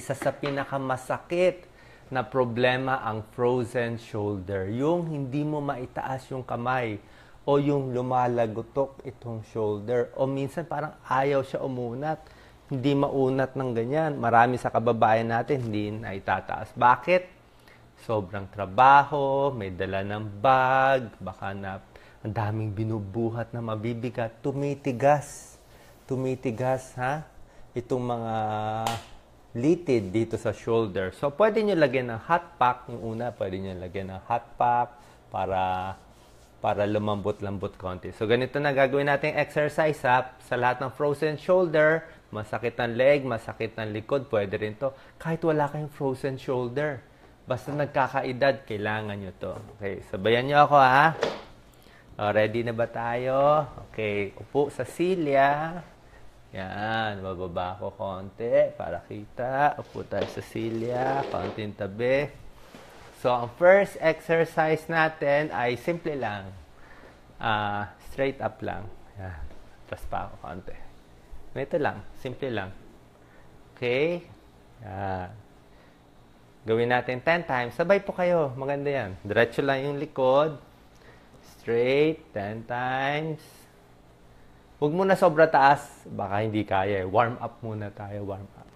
Isa sa pinakamasakit na problema ang frozen shoulder. Yung hindi mo maitaas yung kamay o yung lumalagotok itong shoulder. O minsan parang ayaw siya umunat. Hindi maunat ng ganyan. Marami sa kababayan natin hindi na itataas. Bakit? Sobrang trabaho, may dala ng bag, baka na ang daming binubuhat na mabibigat. Tumitigas. Tumitigas, ha? itong mga litid dito sa shoulder. So, pwede nyo lagyan ng hot pack. Yung una, pwede nyo lagyan ng hot pack para para lumambot-lambot konti. So, ganito na gagawin natin exercise up Sa lahat ng frozen shoulder, masakit ang leg, masakit ang likod, pwede rin to. Kahit wala kayong frozen shoulder. Basta nagkakaedad, kailangan nyo to. Okay, sabayan nyo ako ha. O, ready na ba tayo? Okay, upo sa silya. Yan, bababa ko konti para kita. Upo tayo sa silya, konting tabi. So, ang first exercise natin ay simple lang. Uh, straight up lang. Yan. Tapos pa ako konti. Ito lang, simple lang. Okay? Yan. Gawin natin 10 times. Sabay po kayo. Maganda yan. Diretso lang yung likod. Straight, 10 times. Huwag mo na sobra taas, baka hindi kaya eh. Warm up muna tayo, warm up.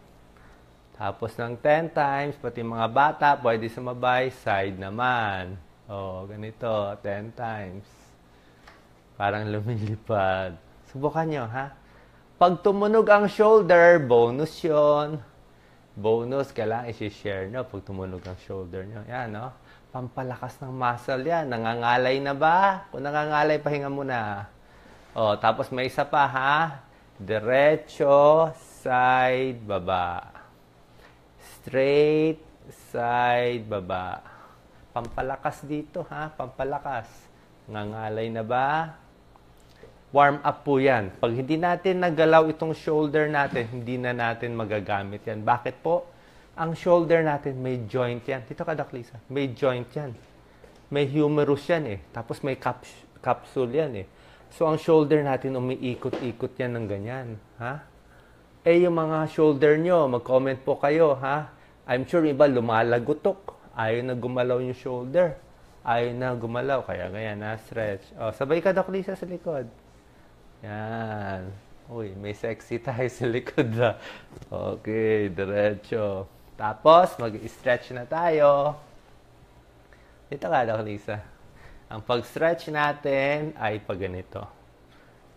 Tapos ng 10 times, pati mga bata, pwede sumabay, side naman. Oh, ganito, 10 times. Parang lumilipad. Subukan nyo, ha? Pag tumunog ang shoulder, bonus yon. Bonus, kailangan isi-share nyo pag tumunog ang shoulder nyo. Yan, no? Pampalakas ng muscle yan. Nangangalay na ba? Kung nangangalay, pahinga muna. na. O, oh, tapos may isa pa ha. Diretso, side, baba. Straight, side, baba. Pampalakas dito ha, pampalakas. Ngangalay na ba? Warm up po yan. Pag hindi natin nagalaw itong shoulder natin, hindi na natin magagamit yan. Bakit po? Ang shoulder natin may joint yan. Dito ka, Daklisa. May joint yan. May humerus yan eh. Tapos may caps capsule yan eh. So, ang shoulder natin, umiikot-ikot yan ng ganyan. Ha? Eh, yung mga shoulder nyo, mag-comment po kayo, ha? I'm sure iba lumalagutok. Ayaw na gumalaw yung shoulder. Ayaw na gumalaw. Kaya ganyan, na stretch. Oh, sabay ka, Doc Lisa, sa likod. Yan. Uy, may sexy tayo sa likod na. Okay, diretso. Tapos, mag-stretch na tayo. Dito ka, Doc Lisa. Ang pag-stretch natin ay pag ganito.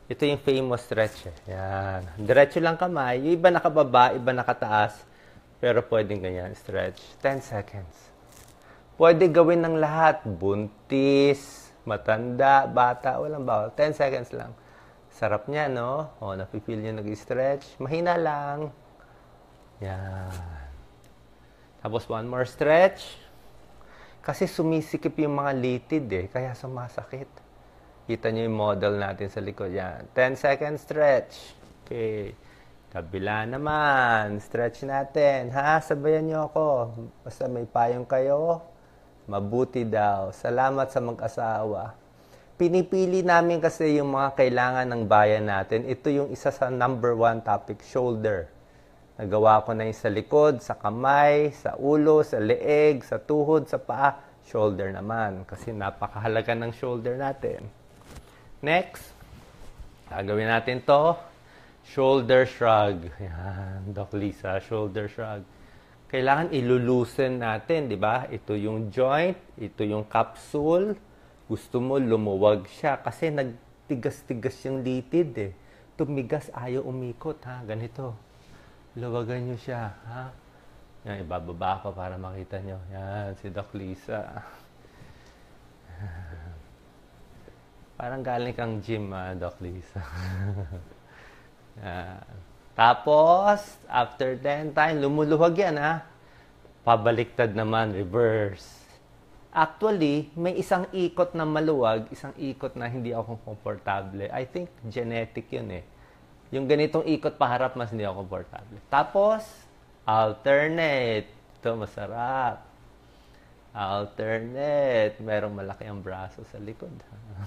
Ito yung famous stretch. Eh. Yan. Diretso lang kamay. Yung iba nakababa, iba nakataas. Pero pwedeng ganyan. Stretch. 10 seconds. Pwede gawin ng lahat. Buntis, matanda, bata, walang bawal. 10 seconds lang. Sarap niya, no? O, napipil niya nag-stretch. Mahina lang. Yan. Tapos one more stretch. Kasi sumisikip yung mga litid eh, kaya sumasakit. Kita nyo yung model natin sa likod. Yan. 10 second stretch. Okay. Kabila naman. Stretch natin. Ha? Sabayan nyo ako. Basta may payong kayo. Mabuti daw. Salamat sa mag-asawa. Pinipili namin kasi yung mga kailangan ng bayan natin. Ito yung isa sa number one topic, shoulder Nagawa ko na yung sa likod, sa kamay, sa ulo, sa leeg, sa tuhod, sa paa, shoulder naman. Kasi napakahalaga ng shoulder natin. Next, gagawin natin to. Shoulder shrug. Yan, Doc Lisa, shoulder shrug. Kailangan ilulusen natin, di ba? Ito yung joint, ito yung capsule. Gusto mo lumuwag siya kasi nagtigas-tigas yung litid eh. Tumigas, ayaw umikot ha, ganito Luwagan nyo siya, ha? Yan, ibababa ako para makita nyo. Yan, si Doc Lisa. Parang galing kang gym, ha, ah, Doc Lisa. yan. Tapos, after 10 time, lumuluwag yan, ha? Pabaliktad naman, reverse. Actually, may isang ikot na maluwag, isang ikot na hindi ako komportable. I think genetic yun eh yung ganitong ikot paharap, mas hindi ako komportable. Tapos, alternate. Ito, masarap. Alternate. Merong malaki ang braso sa likod.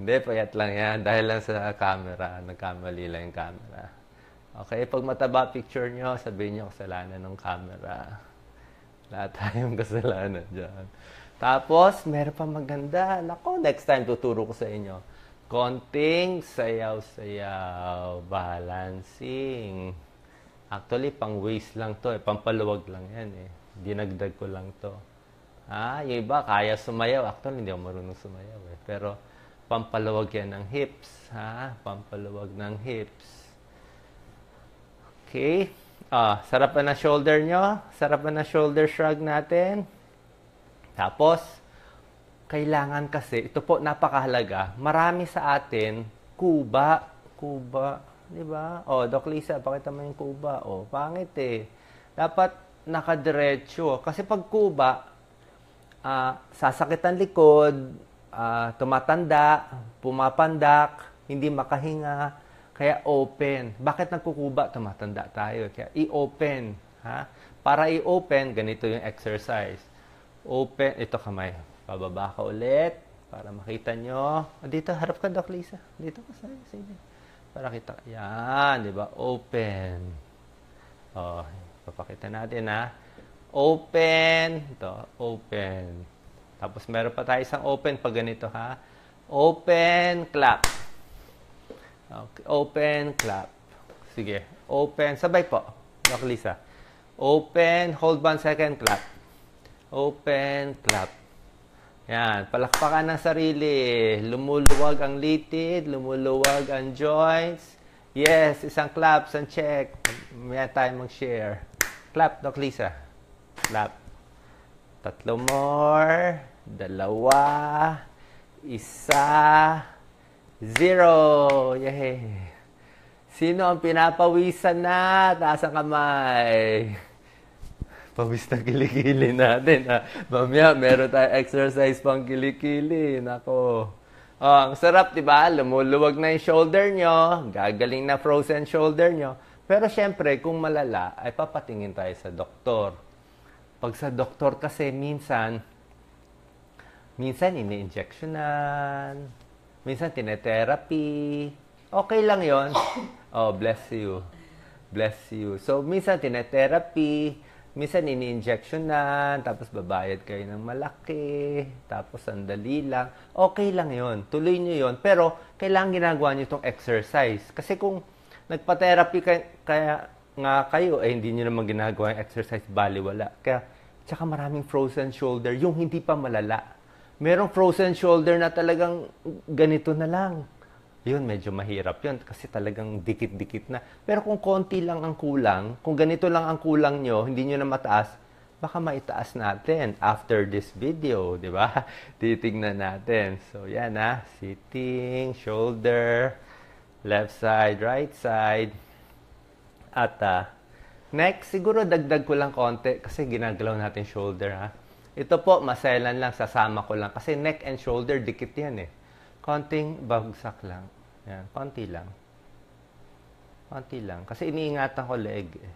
hindi, payat lang yan. Dahil lang sa camera. Nagkamali lang yung camera. Okay, pag mataba picture nyo, sabihin nyo kasalanan ng camera. Wala tayong kasalanan dyan. Tapos, meron pa maganda. Nako, next time tuturo ko sa inyo. Konting sayaw-sayaw, balancing. Actually, pang waist lang to eh. Pampaluwag lang yan eh. Dinagdag ko lang to. Ah, yung iba, kaya sumayaw. Actually, hindi ako marunong sumayaw eh. Pero, pampaluwag yan ng hips. Ha? Pampaluwag ng hips. Okay. Ah, sarap na shoulder nyo. Sarap na shoulder shrug natin. Tapos, kailangan kasi, ito po napakahalaga, marami sa atin, kuba, kuba, di ba? O, oh, Doc Lisa, pakita mo yung kuba. O, oh, pangit eh. Dapat nakadiretso. Kasi pag kuba, uh, sasakit ang likod, uh, tumatanda, pumapandak, hindi makahinga, kaya open. Bakit nagkukuba? Tumatanda tayo. Kaya i-open. Ha? Para i-open, ganito yung exercise. Open, ito kamay Pababa ka ulit para makita nyo. O, ah, dito, harap ka, Doc Lisa. Dito ka sa side. Para kita. Yan, di ba? Open. Oh, papakita natin ha. Open. Ito, open. Tapos meron pa tayo isang open pag ganito ha. Open, clap. Okay, open, clap. Sige, open. Sabay po, Doc Lisa. Open, hold one second, clap. Open, clap. Yan, palakpakan ng sarili. Lumuluwag ang litid, lumuluwag ang joints. Yes, isang clap, isang check. Maya tayo mag-share. Clap, Doc Lisa. Clap. Tatlo more. Dalawa. Isa. Zero. Yay. Sino ang pinapawisan na? Taas ang kamay pawis na kilikili natin. Ha? Mamaya, meron tayong exercise pang kilikili. Nako. Oh, ang sarap, di ba? Lumuluwag na yung shoulder nyo. Gagaling na frozen shoulder nyo. Pero syempre, kung malala, ay papatingin tayo sa doktor. Pag sa doktor kasi minsan, minsan ini-injectionan, minsan tinetherapy. Okay lang yon. Oh, bless you. Bless you. So, minsan tinetherapy, minsan ini-injection na, tapos babayad kayo ng malaki, tapos sandali lang. Okay lang yon tuloy nyo yon Pero, kailangan ginagawa nyo itong exercise. Kasi kung nagpa-therapy kaya, kaya nga kayo, eh hindi nyo naman ginagawa yung exercise, baliwala. Kaya, tsaka maraming frozen shoulder, yung hindi pa malala. Merong frozen shoulder na talagang ganito na lang yun, medyo mahirap yun kasi talagang dikit-dikit na. Pero kung konti lang ang kulang, kung ganito lang ang kulang nyo, hindi nyo na mataas, baka maitaas natin after this video, di ba? Titingnan natin. So, yan ha. Ah, sitting, shoulder, left side, right side. At uh, next, siguro dagdag ko lang konti kasi ginagalaw natin shoulder ha. Ah. Ito po, maselan lang, sasama ko lang. Kasi neck and shoulder, dikit yan eh konting bagsak lang. Yan, konti lang. Konti lang. Kasi iniingatan ko leg. Eh.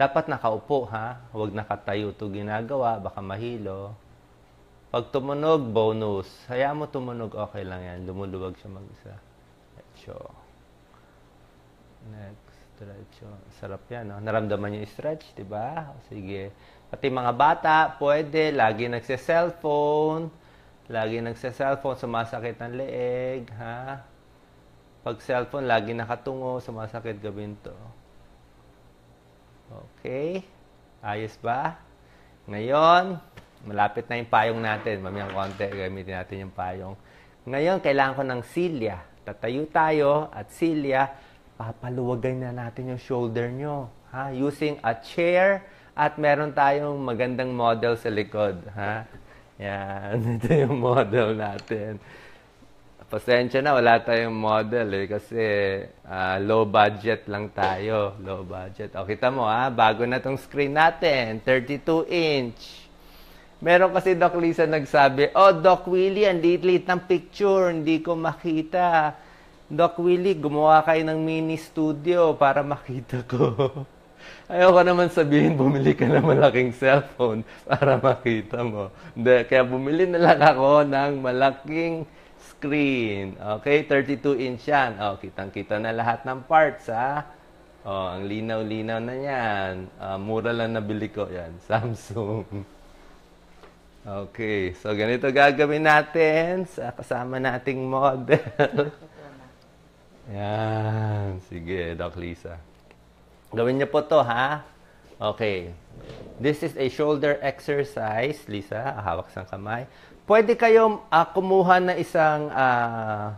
Dapat nakaupo ha. Huwag nakatayo to ginagawa. Baka mahilo. Pag tumunog, bonus. Haya mo tumunog, okay lang yan. Lumuluwag siya mag-isa. Diretso. Next, diretso. Sarap yan, no? Naramdaman yung stretch, di ba? Sige. Pati mga bata, pwede. Lagi nagse-cellphone Lagi nagsa-cellphone, sumasakit ang leeg, ha? Pag cellphone, lagi nakatungo, sumasakit gabinto. Okay? Ayos ba? Ngayon, malapit na yung payong natin. Mamayang konti, gamitin natin yung payong. Ngayon, kailangan ko ng silya. Tatayo tayo at silya, papaluwagan na natin yung shoulder nyo. Ha? Using a chair at meron tayong magandang model sa likod. Ha? Yan, ito yung model natin. Pasensya na, wala tayong model eh, kasi uh, low budget lang tayo. Low budget. O, kita mo ha, ah, bago na tong screen natin, 32 inch. Meron kasi Doc Lisa nagsabi, Oh, Doc Willie, ang liit-liit ng picture, hindi ko makita. Doc Willie, gumawa kayo ng mini studio para makita ko. Ayoko naman sabihin, bumili ka ng malaking cellphone para makita mo. De, kaya bumili na lang ako ng malaking screen. Okay, 32 inch yan. Oh, kitang-kita na lahat ng parts, ha? Oh, ang linaw-linaw na yan. Uh, mura lang nabili ko yan. Samsung. Okay, so ganito gagawin natin sa kasama nating model. Yan, sige, Doc Lisa. Gawin niyo po to ha. Okay. This is a shoulder exercise. Lisa, hawak sang kamay. Pwede kayo uh, kumuha na isang uh,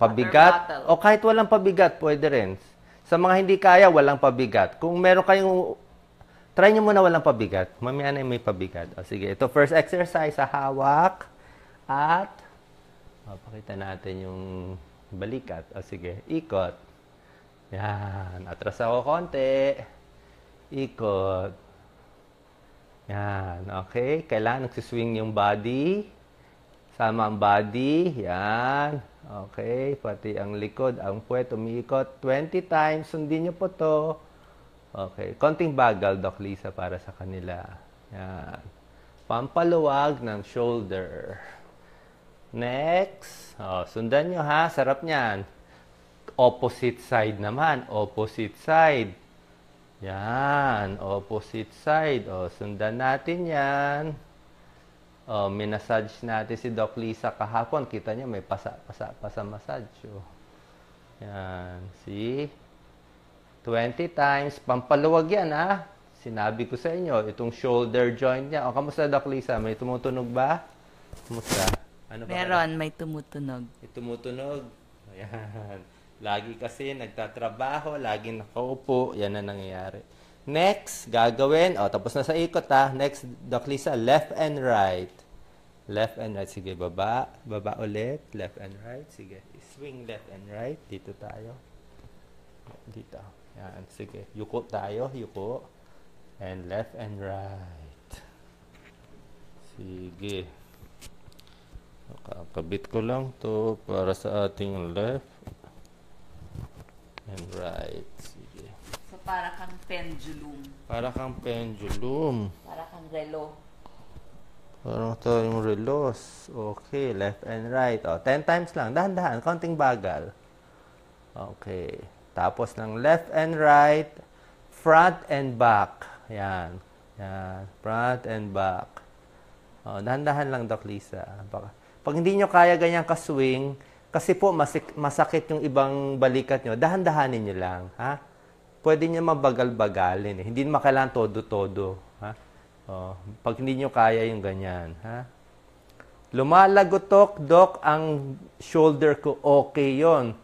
pabigat. O kahit walang pabigat, pwede rin. Sa mga hindi kaya, walang pabigat. Kung meron kayong... Try nyo muna walang pabigat. Mamaya na may pabigat. O sige, ito first exercise sa hawak. At... O, pakita natin yung balikat. O sige, ikot. Yan. Atras ako konti. Ikot. Yan. Okay. Kailangan nagsiswing yung body. Sama ang body. Yan. Okay. Pati ang likod, ang puwet, umiikot. 20 times. Sundin niyo po to. Okay. Konting bagal, Doc Lisa, para sa kanila. Yan. Pampaluwag ng shoulder. Next. Oh, sundan nyo ha. Sarap niyan. Opposite side naman. Opposite side. Yan. Opposite side. O, sundan natin yan. O, minassage natin si Doc Lisa kahapon. Kita niya may pasa, pasa, pasa massage. O. Oh. Yan. See? 20 times. Pampaluwag yan, ha? Sinabi ko sa inyo, itong shoulder joint niya. O, kamusta, Doc Lisa? May tumutunog ba? Kamusta? Ano ba Meron, kaya? may tumutunog. May tumutunog. Ayan. Lagi kasi nagtatrabaho, lagi nakaupo, yan na nangyayari. Next, gagawin, o oh, tapos na sa ikot ha. Next, Doc Lisa, left and right. Left and right, sige, baba. Baba ulit, left and right, sige. Swing left and right, dito tayo. Dito, yan, sige. Yuko tayo, yuko. And left and right. Sige. Kakabit ko lang to para sa ating left. And right. Sige. So, para kang pendulum. Para kang pendulum. Para kang relo. Parang tayong relos. Okay, left and right. O, 10 times lang. Dahan-dahan, konting bagal. Okay. Tapos ng left and right, front and back. Yan. Yan. Front and back. O, oh, dahan-dahan lang, Doc Lisa. Baka, pag hindi nyo kaya ganyan ka-swing, kasi po, masik- masakit yung ibang balikat nyo. Dahan-dahanin nyo lang. Ha? Pwede nyo mabagal-bagalin. Eh. Hindi naman todo-todo. Ha? Oh, pag hindi nyo kaya yung ganyan. Ha? Lumalagotok, dok, ang shoulder ko. Okay yon.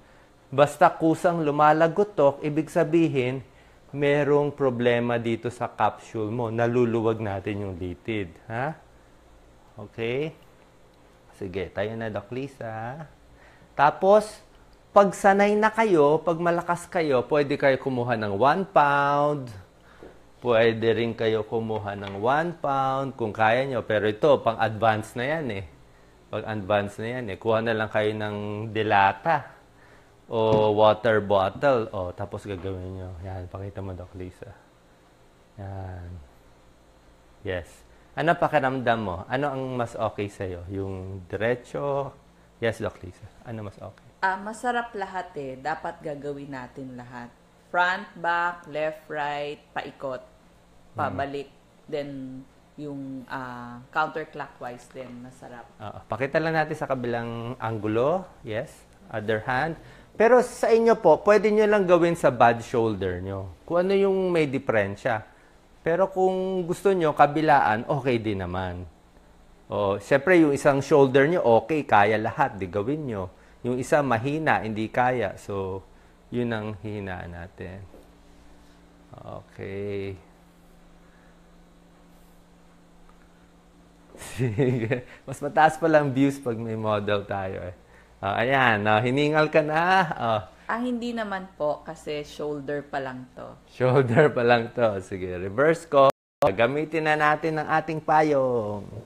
Basta kusang lumalagotok, ibig sabihin, merong problema dito sa capsule mo. Naluluwag natin yung litid. Ha? Okay? Sige, tayo na, Doc Lisa. Tapos, pag sanay na kayo, pag malakas kayo, pwede kayo kumuha ng 1 pound, pwede rin kayo kumuha ng 1 pound kung kaya nyo. Pero ito, pang advance na yan eh. Pag advance na yan eh. Kuha na lang kayo ng dilata o water bottle. O, tapos gagawin nyo. Yan, pakita mo Doc Lisa. Yan. Yes. Ano pakiramdam mo? Ano ang mas okay sa'yo? Yung diretso, Yes, Doc Lisa. Ano mas okay? Ah, masarap lahat eh. Dapat gagawin natin lahat. Front, back, left, right, paikot, pabalik, then yung ah, counterclockwise din. Masarap. Oo. Ah, pakita lang natin sa kabilang angulo. Yes. Other hand. Pero sa inyo po, pwede nyo lang gawin sa bad shoulder nyo. Kung ano yung may diferensya. Pero kung gusto nyo, kabilaan, okay din naman. Oh, syempre yung isang shoulder niyo okay, kaya lahat, di gawin niyo. Yung isa mahina, hindi kaya. So, yun ang hihinaan natin. Okay. Sige. Mas mataas pa lang views pag may model tayo eh. Uh, ayan, uh, hiningal ka na. Oh. ah, hindi naman po kasi shoulder pa lang to. Shoulder pa lang to. Sige, reverse ko. Gamitin na natin ang ating payong.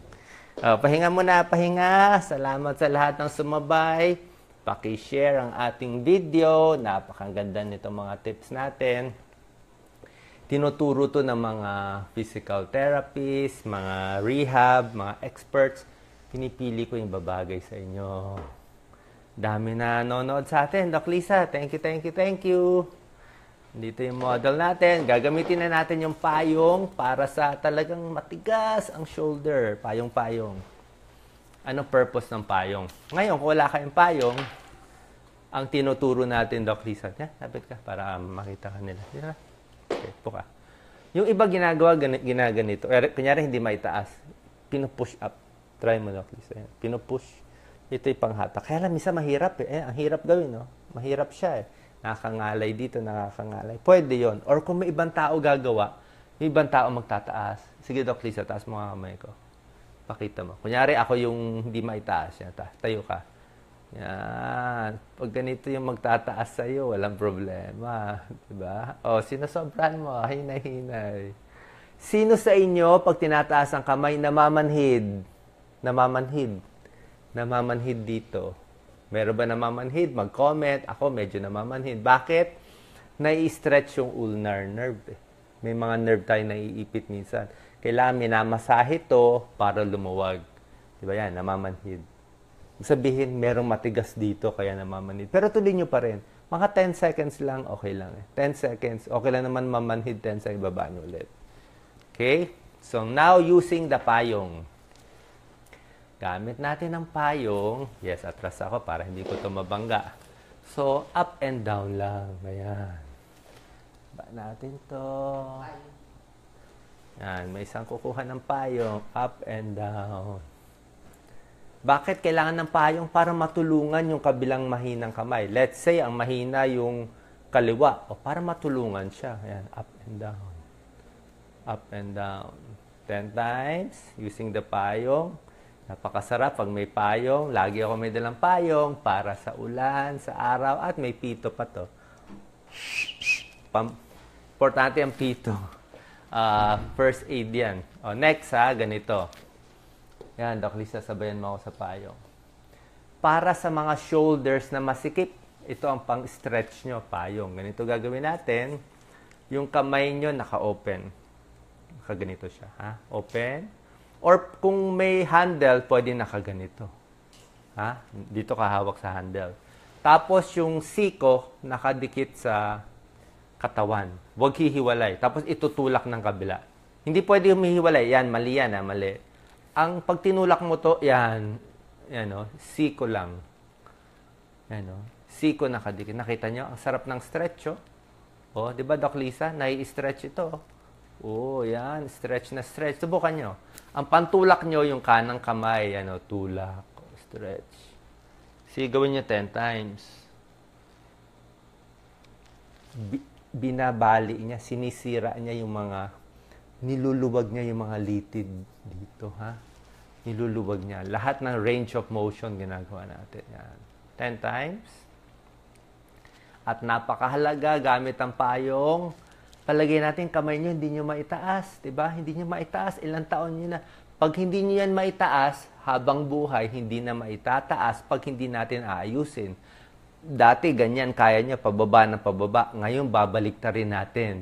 Uh, pahinga muna, pahinga. Salamat sa lahat ng sumabay. Paki-share ang ating video. Napakaganda nitong mga tips natin. Tinuturo to ng mga physical therapists, mga rehab, mga experts. Pinipili ko yung babagay sa inyo. Dami na nanonood sa atin. Doc Lisa, thank you, thank you, thank you. Dito yung model natin. Gagamitin na natin yung payong para sa talagang matigas ang shoulder. Payong-payong. Ano purpose ng payong? Ngayon, kung wala kayong payong, ang tinuturo natin, Doc Lisa. Yan, lapit ka para makita ka nila. Yan, okay, po Yung iba ginagawa, ginaganito. Kunyari, hindi may taas. Pinupush up. Try mo, Doc Lisa. Yan. Pinupush. Ito yung panghata. Kaya lang, misa mahirap eh. eh. Ang hirap gawin, no? Mahirap siya eh nakangalay dito, nakakangalay. Pwede yon Or kung may ibang tao gagawa, may ibang tao magtataas. Sige, Doc Lisa, taas mo nga kamay ko. Pakita mo. Kunyari, ako yung hindi maitaas. Yan, ta- tayo ka. Yan. Pag ganito yung magtataas sa'yo, walang problema. Diba? O, sinasobran mo. Hinay-hinay. Sino sa inyo, pag tinataas ang kamay, namamanhid? Namamanhid. Namamanhid dito. Meron ba namamanhid? Mag-comment. Ako medyo namamanhid. Bakit? Nai-stretch yung ulnar nerve. Eh. May mga nerve tayo naiipit minsan. Kailangan minamasahe ito para lumuwag. Di ba yan? Namamanhid. Sabihin, merong matigas dito kaya namamanhid. Pero tuloy nyo pa rin. Mga 10 seconds lang, okay lang eh. 10 seconds, okay lang naman mamanhid 10 seconds, ibaba nyo ulit. Okay? So now using the payong. Gamit natin ang payong. Yes, atras ako para hindi ko tumabangga. So, up and down lang. Ayan. Ba natin to. Yan, may isang kukuha ng payong. Up and down. Bakit kailangan ng payong para matulungan yung kabilang mahinang kamay? Let's say, ang mahina yung kaliwa. O para matulungan siya. Ayan, up and down. Up and down. 10 times using the payong. Napakasarap pag may payong. Lagi ako may dalang payong para sa ulan, sa araw, at may pito pa to. Pam Importante ang pito. Uh, first aid yan. O, oh, next ha, ganito. Yan, Doc Lisa, sabayan mo ako sa payong. Para sa mga shoulders na masikip, ito ang pang-stretch nyo, payong. Ganito gagawin natin. Yung kamay nyo naka-open. Nakaganito siya, ha? Open Or kung may handle, pwede nakaganito. Ha? Dito ka hawak sa handle. Tapos yung siko nakadikit sa katawan. Huwag hihiwalay. Tapos itutulak ng kabila. Hindi pwede humihiwalay. Yan, mali yan, ha? Ah, mali. Ang pagtinulak mo to, yan, yan o, oh, siko lang. Yan o, oh, siko nakadikit. Nakita nyo, ang sarap ng stretch o. Oh. O, oh, di ba, Doc Lisa? Nai-stretch ito. Oh. Oo, oh, yan. Stretch na stretch. Subukan nyo. Ang pantulak nyo yung kanang kamay. Ano, tulak. Stretch. Sige, gawin nyo 10 times. Bi- binabali niya, sinisira niya yung mga, niluluwag niya yung mga litid dito, ha? Niluluwag niya. Lahat ng range of motion ginagawa natin. Yan. 10 times. At napakahalaga gamit ang payong palagay natin kamay nyo, hindi nyo maitaas, di ba? Hindi nyo maitaas, ilang taon nyo na. Pag hindi nyo yan maitaas, habang buhay, hindi na maitataas pag hindi natin aayusin. Dati ganyan, kaya niya pababa na pababa. Ngayon, babalik na rin natin.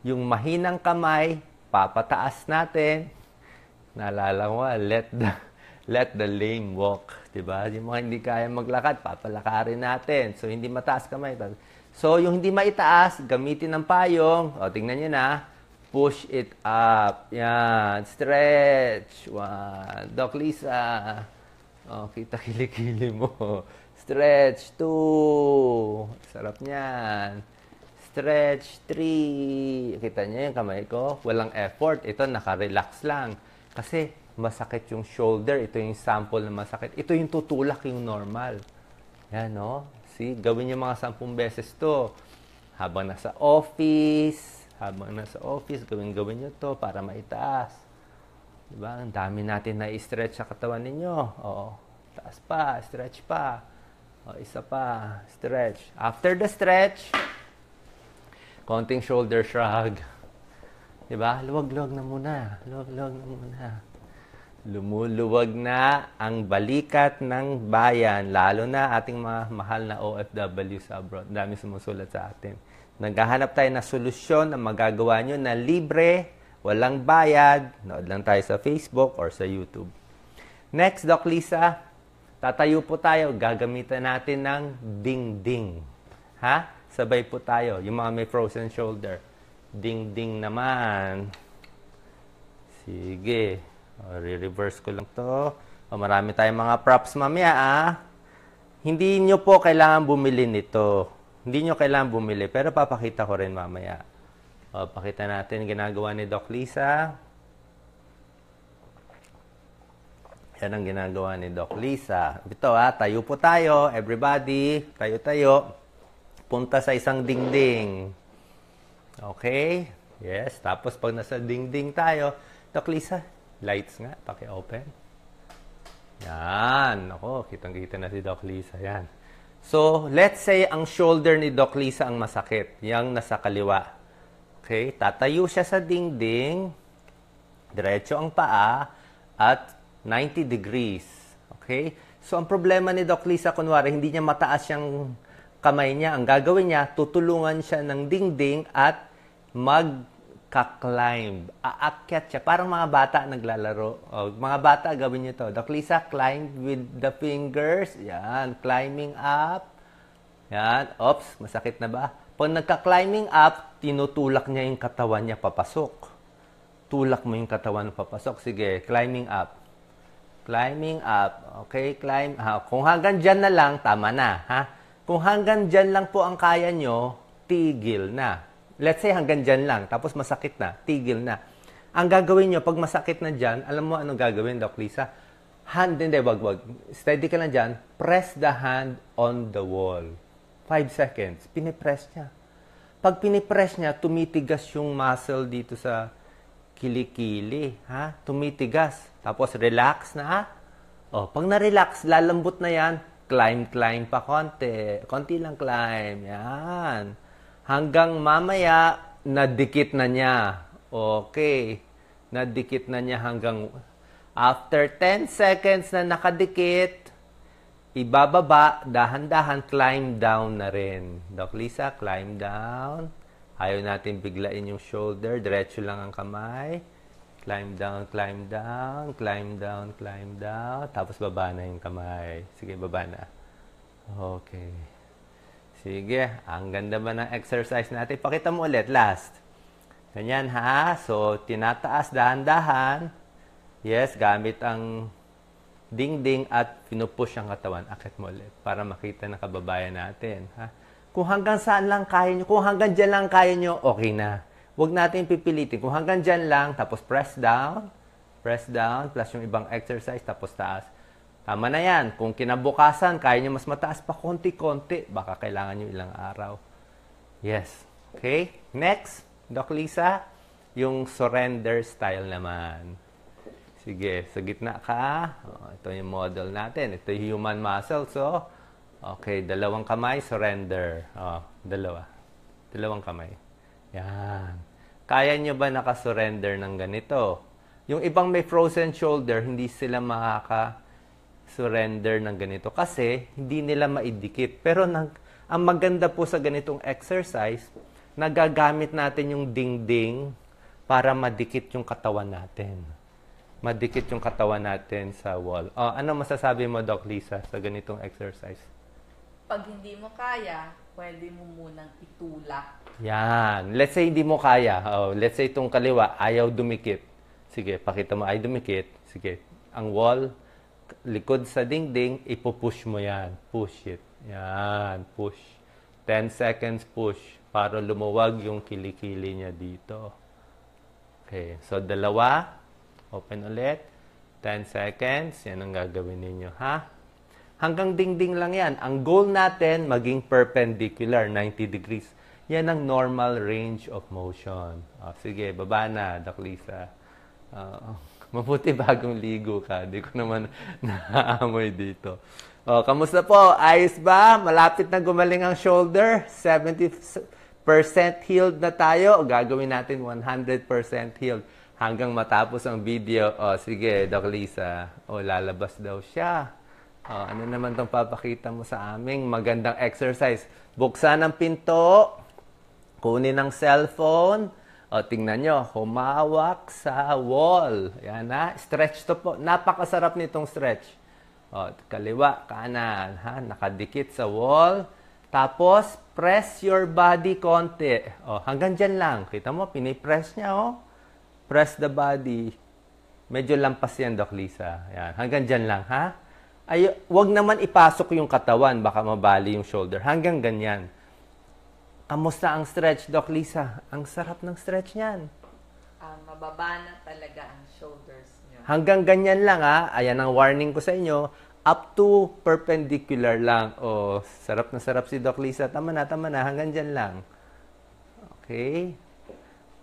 Yung mahinang kamay, papataas natin. Naalala let the, let the lame walk. Diba? Yung mga hindi kaya maglakad, papalakarin natin. So, hindi mataas kamay. Papalakarin So, yung hindi maitaas, gamitin ng payong. O, tingnan nyo na. Push it up. Yan. Stretch. One. Doc Lisa. O, kita kilikili mo. Stretch. Two. Sarap niyan. Stretch. Three. Kita nyo yung kamay ko? Walang effort. Ito, nakarelax lang. Kasi, masakit yung shoulder. Ito yung sample na masakit. Ito yung tutulak yung normal. Yan, no? See, gawin niyo mga sampung beses to. Habang nasa office, habang nasa office, gawin-gawin niyo to para maitaas. Di ba? Ang dami natin na stretch sa katawan ninyo. Oo. Taas pa, stretch pa. O, isa pa, stretch. After the stretch, konting shoulder shrug. Diba? Luwag-luwag na muna. Luwag-luwag na muna. Lumuluwag na ang balikat ng bayan, lalo na ating mga mahal na OFW sa abroad. Dami sumusulat sa atin. Naghahanap tayo na solusyon na magagawa nyo na libre, walang bayad. Nood lang tayo sa Facebook or sa YouTube. Next, Doc Lisa, tatayo po tayo. Gagamitan natin ng ding-ding. Ha? Sabay po tayo. Yung mga may frozen shoulder. Ding-ding naman. Sige. Ah, re-reverse ko lang to. O, ah, marami tayong mga props mamaya ah. Hindi nyo po kailangan bumili nito. Hindi nyo kailangan bumili, pero papakita ko rin mamaya. O, ah, pakita natin ginagawa ni Doc Lisa. Yan ang ginagawa ni Doc Lisa. Ito ha, tayo po tayo, everybody. Tayo-tayo. Punta sa isang dingding. Okay? Yes, tapos pag nasa dingding tayo, Doc Lisa, Lights nga, paki-open. Yan. Ako, kitang-kita na si Doc Lisa. Yan. So, let's say ang shoulder ni Doc Lisa ang masakit. Yang nasa kaliwa. Okay? Tatayo siya sa dingding. Diretso ang paa. At 90 degrees. Okay? So, ang problema ni Doc Lisa, kunwari, hindi niya mataas yung kamay niya. Ang gagawin niya, tutulungan siya ng dingding at mag ka-climb. Aakyat siya. Parang mga bata naglalaro. O, oh, mga bata, gawin niyo to. The Daklisa, climb with the fingers. Yan. Climbing up. Yan. Oops, masakit na ba? Pag nagka-climbing up, tinutulak niya yung katawan niya papasok. Tulak mo yung katawan papasok. Sige, climbing up. Climbing up. Okay, climb. Ha, ah, kung hanggang dyan na lang, tama na. Ha? Kung hanggang dyan lang po ang kaya nyo, tigil na. Let's say hanggang dyan lang, tapos masakit na, tigil na. Ang gagawin nyo, pag masakit na dyan, alam mo ano gagawin, Doc Lisa? Hand, hindi, wag, wag. Steady ka lang dyan. Press the hand on the wall. Five seconds. Pinipress niya. Pag pinipress niya, tumitigas yung muscle dito sa kilikili. Ha? Tumitigas. Tapos relax na ha. Oh, pag na-relax, lalambot na yan. Climb, climb pa konti. Konti lang climb. Yan hanggang mamaya nadikit na niya. Okay. Nadikit na niya hanggang after 10 seconds na nakadikit, ibababa, dahan-dahan, climb down na rin. Doc Lisa, climb down. Ayaw natin biglain yung shoulder. Diretso lang ang kamay. Climb down, climb down, climb down, climb down. Tapos baba na yung kamay. Sige, baba na. Okay. Sige, ang ganda ba ng exercise natin? Pakita mo ulit, last. Ganyan ha. So, tinataas dahan-dahan. Yes, gamit ang dingding at pinupush ang katawan. Akit mo ulit para makita ng kababayan natin. Ha? Kung hanggang saan lang kaya nyo, kung hanggang dyan lang kaya nyo, okay na. Huwag natin pipilitin. Kung hanggang dyan lang, tapos press down, press down, plus yung ibang exercise, tapos taas. Tama na yan. Kung kinabukasan, kaya nyo mas mataas pa konti-konti, baka kailangan nyo ilang araw. Yes. Okay? Next, Doc Lisa, yung surrender style naman. Sige, sa gitna ka. Oh, ito yung model natin. Ito yung human muscle. So, oh. okay, dalawang kamay, surrender. Oh, dalawa. Dalawang kamay. Yan. Kaya nyo ba nakasurrender ng ganito? Yung ibang may frozen shoulder, hindi sila makaka surrender ng ganito kasi hindi nila maidikit. Pero nang, ang maganda po sa ganitong exercise, nagagamit natin yung dingding para madikit yung katawan natin. Madikit yung katawan natin sa wall. Oh, ano masasabi mo, Doc Lisa, sa ganitong exercise? Pag hindi mo kaya, pwede mo munang itulak. Yan. Let's say hindi mo kaya. Oh, let's say itong kaliwa, ayaw dumikit. Sige, pakita mo, ay dumikit. Sige, ang wall, likod sa dingding, ipupush mo yan. Push it. Yan, push. 10 seconds push para lumuwag yung kilikili niya dito. Okay, so dalawa. Open ulit. 10 seconds. Yan ang gagawin ninyo, ha? Hanggang dingding lang yan. Ang goal natin, maging perpendicular, 90 degrees. Yan ang normal range of motion. O, ah, sige, baba na, Daklisa. Uh, ah, Mabuti bagong ligo ka. Di ko naman naamoy dito. O, kamusta po? Ayos ba? Malapit na gumaling ang shoulder? 70% healed na tayo? gagawin natin 100% healed? Hanggang matapos ang video. O, sige, Doc Lisa. O, lalabas daw siya. O, ano naman tong papakita mo sa aming magandang exercise? Buksan ang pinto. Kunin ang cellphone o, tingnan nyo, humawak sa wall. Yan na, stretch to po. Napakasarap nitong stretch. O, kaliwa, kanan, ha? nakadikit sa wall. Tapos, press your body konti. O, hanggang dyan lang. Kita mo, pinipress niya, o. Oh. Press the body. Medyo lampas yan, Doc Lisa. Yan, hanggang dyan lang, ha? Ay, wag naman ipasok yung katawan, baka mabali yung shoulder. Hanggang ganyan. Kamusta ang stretch, Doc Lisa? Ang sarap ng stretch niyan. Uh, mababa na talaga ang shoulders niyo. Hanggang ganyan lang ha. Ah. Ayan ang warning ko sa inyo. Up to perpendicular lang. Oh, sarap na sarap si Doc Lisa. Tama na, tama na. Hanggang dyan lang. Okay.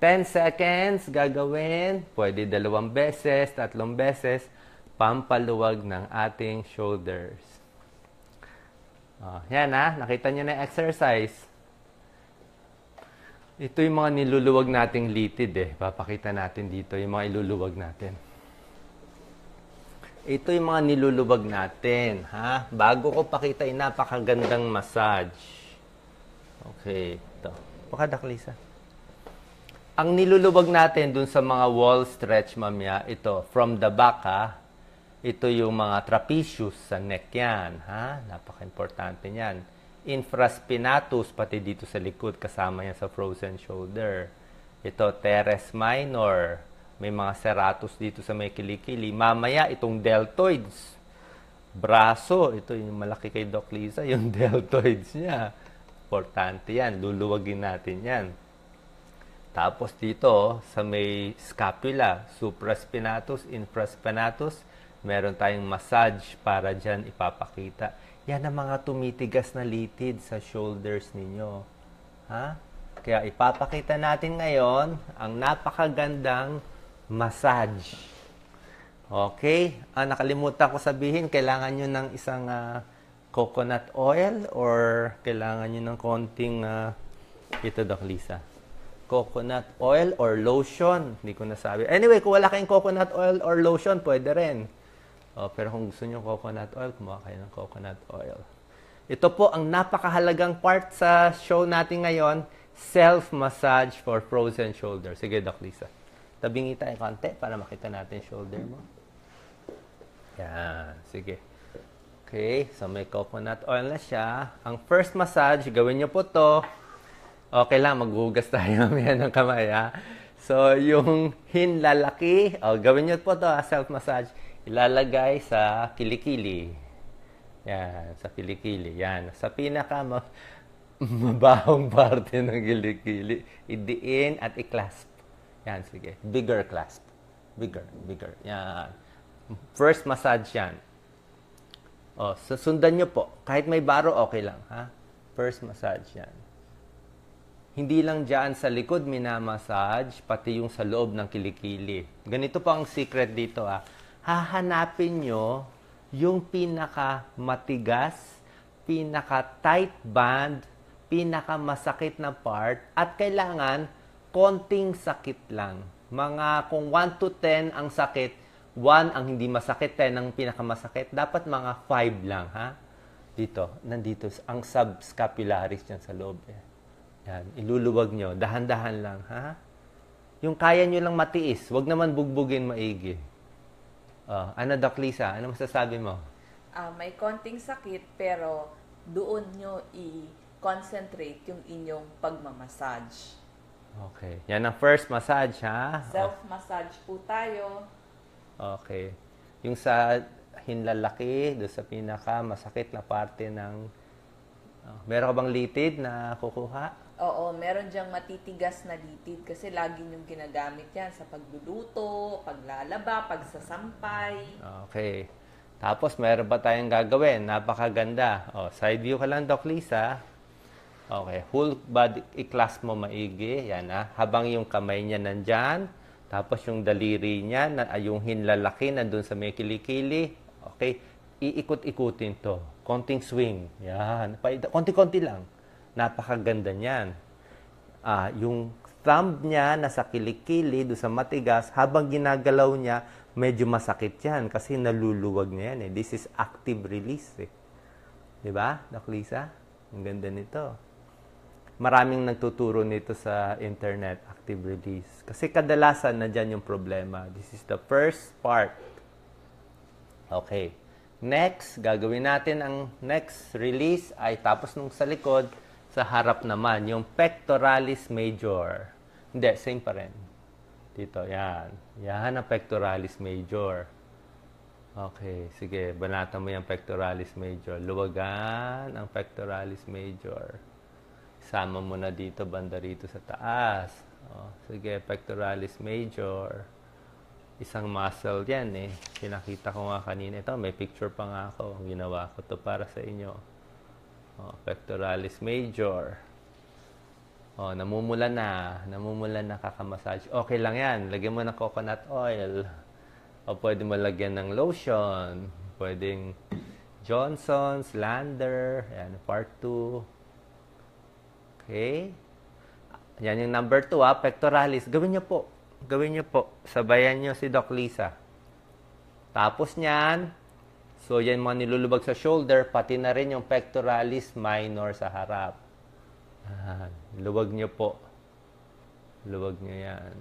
10 seconds gagawin. Pwede dalawang beses, tatlong beses. Pampaluwag ng ating shoulders. Oh, yan ha. Ah. Nakita nyo na exercise. Ito yung mga niluluwag nating litid eh. Papakita natin dito yung mga iluluwag natin. Ito yung mga niluluwag natin, ha? Bago ko pakita yung eh, napakagandang massage. Okay, ito. Pakadaklisa. Ang niluluwag natin dun sa mga wall stretch mamaya, ito, from the back, ha? Ito yung mga trapezius sa neck yan, ha? Napaka-importante niyan infraspinatus, pati dito sa likod, kasama yan sa frozen shoulder. Ito, teres minor. May mga serratus dito sa may kilikili. Mamaya, itong deltoids. Braso. Ito, yung malaki kay Doc Lisa, yung deltoids niya. Importante yan. Luluwagin natin yan. Tapos dito, sa may scapula, supraspinatus, infraspinatus, meron tayong massage para dyan ipapakita yan ang mga tumitigas na litid sa shoulders ninyo. Ha? Kaya ipapakita natin ngayon ang napakagandang massage. Okay? Ah, nakalimutan ko sabihin, kailangan nyo ng isang uh, coconut oil or kailangan nyo ng konting, uh, ito Doc Lisa, coconut oil or lotion. Hindi ko nasabi. Anyway, kung wala kayong coconut oil or lotion, pwede rin. Oh, pero kung gusto niyo coconut oil, kumuha kayo ng coconut oil. Ito po ang napakahalagang part sa show natin ngayon, self-massage for frozen shoulder. Sige, Doc Lisa. Tabingi tayo konti para makita natin shoulder mo. Yan, sige. Okay, so may coconut oil na siya. Ang first massage, gawin nyo po to. Okay lang, maghugas tayo mamaya ng kamay ha. So, yung hinlalaki, oh, gawin nyo po to self-massage ilalagay sa kilikili. Yan, sa kilikili. Yan, sa pinaka ma- mabahong parte ng kilikili, idiin at i-clasp. Yan, sige. Bigger clasp. Bigger, bigger. Yan. First massage yan. O, susundan sundan nyo po. Kahit may baro, okay lang. Ha? First massage yan. Hindi lang dyan sa likod minamassage, pati yung sa loob ng kilikili. Ganito po ang secret dito Ah hahanapin nyo yung pinakamatigas, pinaka-tight band, pinakamasakit na part at kailangan konting sakit lang. Mga kung 1 to 10 ang sakit, 1 ang hindi masakit, 10 ang pinakamasakit, dapat mga 5 lang ha. Dito, nandito ang subscapularis yan sa loob. Eh. Yan, iluluwag nyo, dahan-dahan lang ha. Yung kaya nyo lang matiis, wag naman bugbugin maigi. Oh, ano Doc Lisa? Ano masasabi mo? Uh, may konting sakit pero doon nyo i-concentrate yung inyong pagmamassage. Okay. Yan ang first massage, ha? Self-massage po tayo. Okay. Yung sa hinlalaki, do sa pinaka masakit na parte ng... Oh, meron ka bang litid na kukuha? Oo, meron diyang matitigas na litid kasi lagi niyong ginagamit yan sa pagluluto, paglalaba, pagsasampay. Okay. Tapos, meron ba tayong gagawin? Napakaganda. O, side view ka lang, Doc Lisa. Okay, whole body, i-class mo maigi. Yan ah. Habang yung kamay niya nandyan, tapos yung daliri niya, na, ah, yung hinlalaki nandun sa may kilikili. Okay, iikot-ikutin to. Konting swing. Yan. Konti-konti lang. Napakaganda niyan. Ah, yung thumb niya nasa kilikili do sa matigas habang ginagalaw niya, medyo masakit 'yan kasi naluluwag niya 'yan eh. This is active release eh. 'Di ba? Naklisa. Ang ganda nito. Maraming nagtuturo nito sa internet, active release. Kasi kadalasan na dyan yung problema. This is the first part. Okay. Next, gagawin natin ang next release ay tapos nung sa likod, sa harap naman, yung pectoralis major. Hindi, same pa rin. Dito, yan. Yan ang pectoralis major. Okay, sige. Banata mo yung pectoralis major. Luwagan ang pectoralis major. Sama mo na dito, banda rito sa taas. Oh, sige, pectoralis major. Isang muscle yan eh. Pinakita ko nga kanina ito. May picture pa nga ako. Ginawa ko to para sa inyo. Oh, pectoralis major. Oh, namumula na. Namumula na kakamassage. Okay lang yan. Lagyan mo ng coconut oil. O pwede mo lagyan ng lotion. Pwedeng Johnson's, Lander. Ayan, part 2. Okay? Yan yung number 2 ha, ah. pectoralis. Gawin niyo po. Gawin niyo po. Sabayan niyo si Doc Lisa. Tapos niyan, So, yan mga nilulubag sa shoulder, pati na rin yung pectoralis minor sa harap. Ayan. Luwag nyo po. Luwag nyo yan.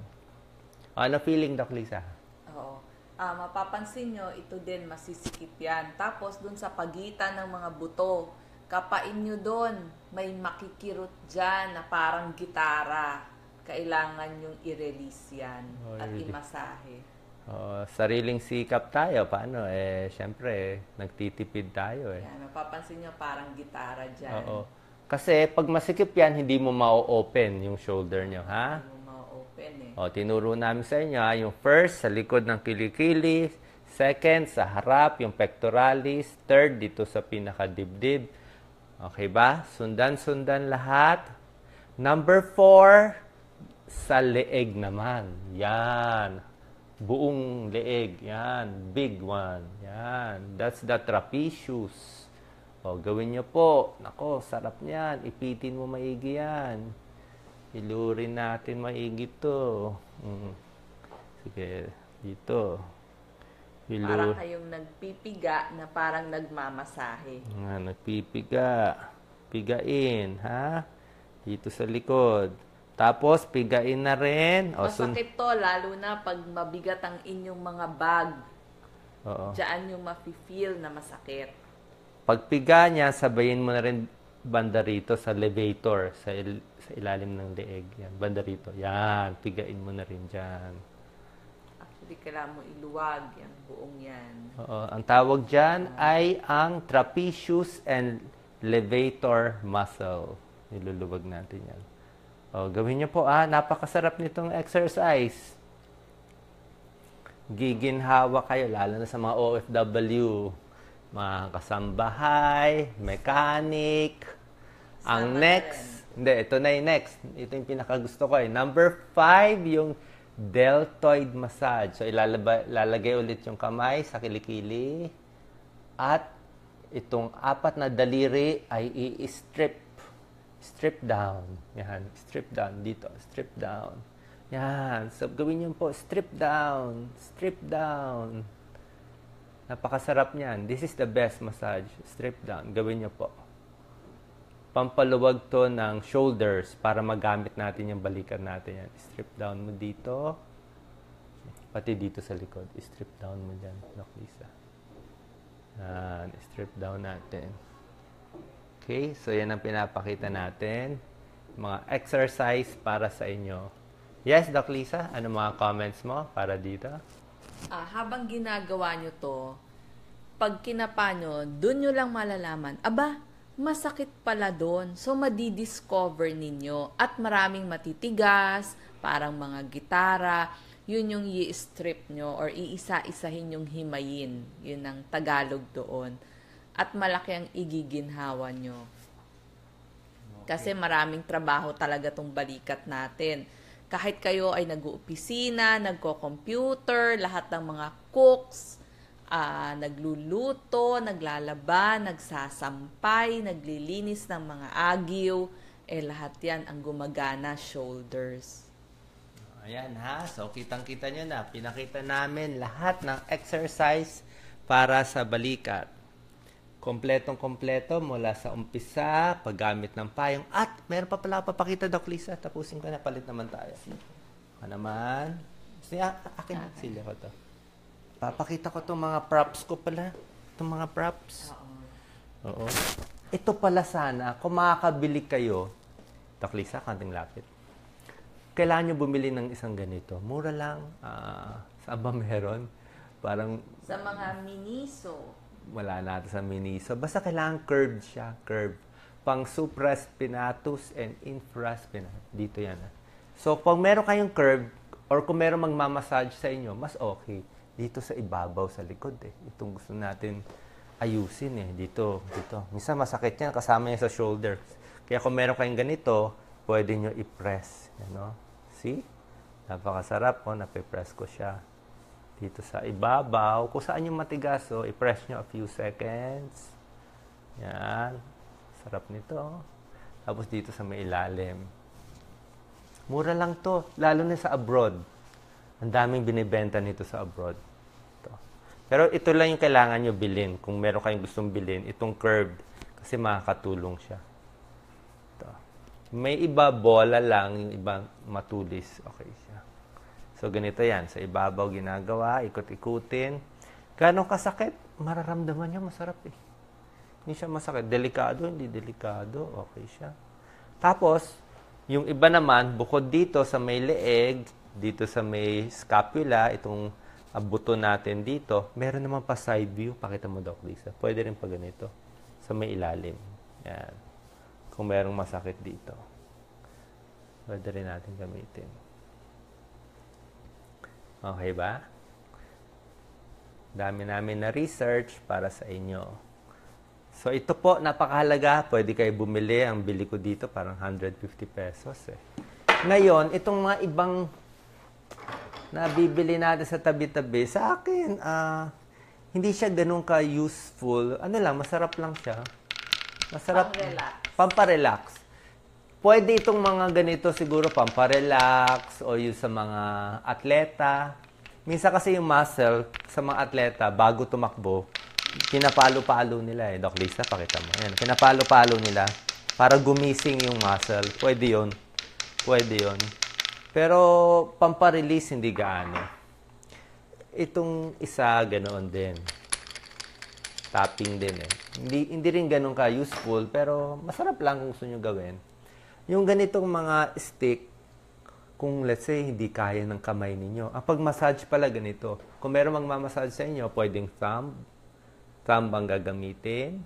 Ano feeling, Doc Lisa? Oo. Uh, mapapansin nyo, ito din, masisikip yan. Tapos, dun sa pagitan ng mga buto, kapain nyo dun, may makikirot dyan na parang gitara. Kailangan yung i-release yan oh, at i-masahe. Uh, sariling sikap tayo, paano? Eh, syempre, nagtitipid tayo eh. Yan, mapapansin nyo parang gitara dyan. Oo. Kasi pag masikip yan, hindi mo ma-open yung shoulder nyo, ha? Hindi mo ma-open eh. O, tinuro namin sa inyo, ha? yung first, sa likod ng kilikili, second, sa harap, yung pectoralis, third, dito sa pinakadibdib. Okay ba? Sundan-sundan lahat. Number four, sa leeg naman. Yan buong leeg. Yan, big one. Yan, that's the trapezius. O, gawin nyo po. Nako, sarap niyan. Ipitin mo maigi yan. Ilurin natin maigi to. Mm. Sige, dito. Ilur. Parang kayong nagpipiga na parang nagmamasahe. Nga, nagpipiga. Pigain, ha? Dito sa likod. Tapos, pigain na rin. O, Masakit to, lalo na pag mabigat ang inyong mga bag. Oo. Diyan yung mafe-feel na masakit. Pagpiga niya, sabayin mo na rin banda rito sa elevator, sa, il- sa ilalim ng leeg. Yan, banda rito. Yan, pigain mo na rin dyan. Actually, kailangan mo iluwag yung buong yan. Oo. Ang tawag dyan ay ang trapezius and levator muscle. Niluluwag natin yan. O, gawin niyo po ah, napakasarap nitong exercise. Giginhawa kayo, lalo na sa mga OFW, mga kasambahay, mechanic. Sama Ang next, rin. hindi, ito na yung next. Ito yung pinakagusto ko eh. Number 5 yung deltoid massage. So, ilalagay ulit yung kamay sa kilikili. At itong apat na daliri ay i-strip Strip down. Yan. Strip down dito. Strip down. Yan. So, gawin niyo po. Strip down. Strip down. Napakasarap niyan. This is the best massage. Strip down. Gawin niyo po. Pampaluwag to ng shoulders para magamit natin yung balikan natin yan. Strip down mo dito. Pati dito sa likod. Strip down mo dyan. Naklisa. Yan. Strip down natin. Okay, so yan ang pinapakita natin. Mga exercise para sa inyo. Yes, Doc Lisa, ano mga comments mo para dito? Ah, habang ginagawa nyo to, pag kinapa nyo, dun nyo lang malalaman, aba, masakit pala doon. So, madidiscover ninyo. At maraming matitigas, parang mga gitara. Yun yung i-strip nyo or iisa-isahin yung himayin. Yun ang Tagalog doon at malaki ang igiginhawa nyo. Kasi maraming trabaho talaga tong balikat natin. Kahit kayo ay nag-uopisina, nagko-computer, lahat ng mga cooks, uh, nagluluto, naglalaba, nagsasampay, naglilinis ng mga agiw, eh lahat yan ang gumagana shoulders. Ayan ha, so kitang-kita nyo na, pinakita namin lahat ng exercise para sa balikat. Kompletong kompleto mula sa umpisa, paggamit ng payong, at meron pa pala papakita Doc Lisa. Tapusin ko na, palit naman tayo. Ano naman? Si, a- akin, okay. sila ko to. Papakita ko tong mga props ko pala. Tong mga props. Oo. Oo. Ito pala sana, kung makakabili kayo, Doc Lisa, kanting lapit Kailan niyo bumili ng isang ganito. Mura lang. Uh, ah, saan ba meron? Parang... Sa mga miniso wala natin sa miniso. Basta kailangan curved siya, curve. Pang supraspinatus and infraspinatus. Dito yan. Ha? Ah. So, pag meron kayong curve, or kung meron magmamassage sa inyo, mas okay. Dito sa ibabaw, sa likod eh. Itong gusto natin ayusin eh. Dito, dito. Minsan masakit yan, kasama niya sa shoulder. Kaya kung meron kayong ganito, pwede nyo i-press. Ano? You know? See? Napakasarap po, oh, napipress ko siya dito sa ibabaw. Kung saan yung matigas, so i-press nyo a few seconds. Yan. Sarap nito. Tapos dito sa may ilalim. Mura lang to, lalo na sa abroad. Ang daming binibenta nito sa abroad. Ito. Pero ito lang yung kailangan nyo bilhin. Kung meron kayong gustong bilhin, itong curved. Kasi makakatulong siya. Ito. May iba bola lang, yung iba matulis. Okay. So, ganito yan. Sa ibabaw ginagawa, ikot-ikutin. Gaano kasakit? Mararamdaman niya masarap eh. Hindi siya masakit. Delikado, hindi delikado. Okay siya. Tapos, yung iba naman, bukod dito sa may leeg, dito sa may scapula, itong ah, buto natin dito, meron naman pa side view. Pakita mo, Doc Lisa. Pwede rin pa ganito. Sa may ilalim. Yan. Kung merong masakit dito. Pwede rin natin gamitin. Okay ba? Dami namin na research para sa inyo. So ito po, napakahalaga. Pwede kayo bumili. Ang bili ko dito parang 150 pesos eh. Ngayon, itong mga ibang nabibili natin sa tabi-tabi, sa akin, ah, hindi siya ganun ka-useful. Ano lang, masarap lang siya. Masarap. Pang-relax. Pamparelax. Pwede itong mga ganito siguro pamparelax o yung sa mga atleta. Minsan kasi yung muscle sa mga atleta bago tumakbo, pinapalo-palo nila eh. Doc Lisa, pakita mo. Ayan, pinapalo-palo nila para gumising yung muscle. Pwede yon Pwede yon Pero pamparelease hindi gaano. Itong isa, ganoon din tapping din eh. Hindi, hindi rin ganun ka useful, pero masarap lang kung gusto nyo gawin. Yung ganitong mga stick, kung let's say hindi kaya ng kamay ninyo, ah, pag-massage pala ganito. Kung meron magmamassage sa inyo, pwedeng thumb, thumb ang gagamitin.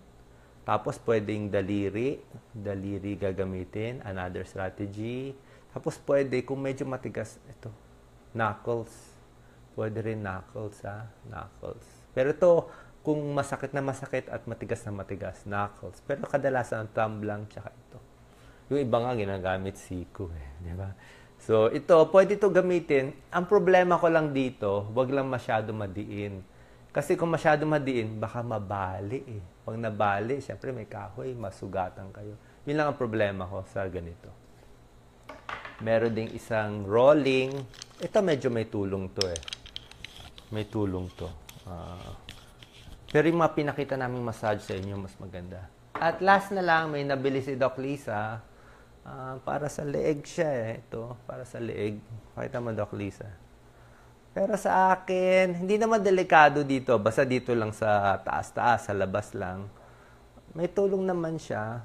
Tapos pwedeng daliri, daliri gagamitin, another strategy. Tapos pwede, kung medyo matigas, ito, knuckles. Pwede rin knuckles, ha? Knuckles. Pero ito, kung masakit na masakit at matigas na matigas, knuckles. Pero kadalasan, thumb lang, tsaka ito. Yung iba nga ginagamit siko eh, di ba? So, ito, pwede ito gamitin. Ang problema ko lang dito, wag lang masyado madiin. Kasi kung masyado madiin, baka mabali eh. Pag nabali, syempre may kahoy, masugatan kayo. Yun lang ang problema ko sa ganito. Meron ding isang rolling. Ito medyo may tulong to eh. May tulong to. Uh, pero yung mga pinakita naming massage sa inyo, mas maganda. At last na lang, may nabili si Doc Lisa Uh, para sa leeg siya eh. Ito, para sa leeg. Pakita mo, Doc Lisa. Pero sa akin, hindi naman delikado dito. Basta dito lang sa taas-taas, sa labas lang. May tulong naman siya.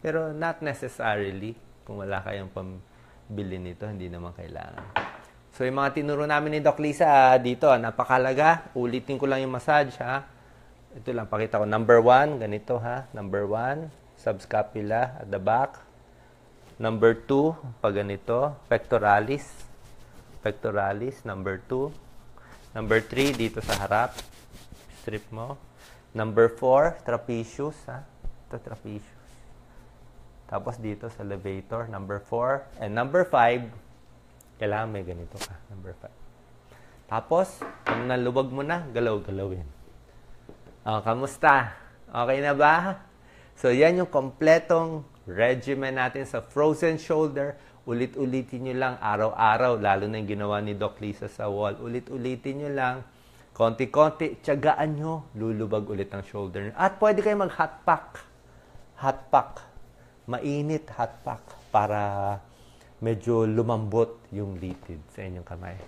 Pero not necessarily. Kung wala kayong pambili nito, hindi naman kailangan. So, yung mga tinuro namin ni Doc Lisa ah, dito, ah, napakalaga. Ulitin ko lang yung massage, ha? Ito lang, pakita ko. Number one, ganito, ha? Number one, subscapula at the back. Number 2, pag ganito, pectoralis. Pectoralis, number 2. Number 3, dito sa harap. Strip mo. Number 4, trapezius. Ha? Ito, trapezius. Tapos dito sa elevator, number 4. And number 5, kailangan may ganito ka. Number 5. Tapos, kung naluwag mo na, galaw-galawin. Oh, kamusta? Okay na ba? So, yan yung kompletong regimen natin sa frozen shoulder, ulit-ulitin nyo lang araw-araw, lalo na yung ginawa ni Doc Lisa sa wall. Ulit-ulitin nyo lang, konti-konti, tiyagaan nyo, lulubag ulit ang shoulder. At pwede kayo mag-hot pack. Hot pack. Mainit hot pack para medyo lumambot yung litid sa inyong kamay.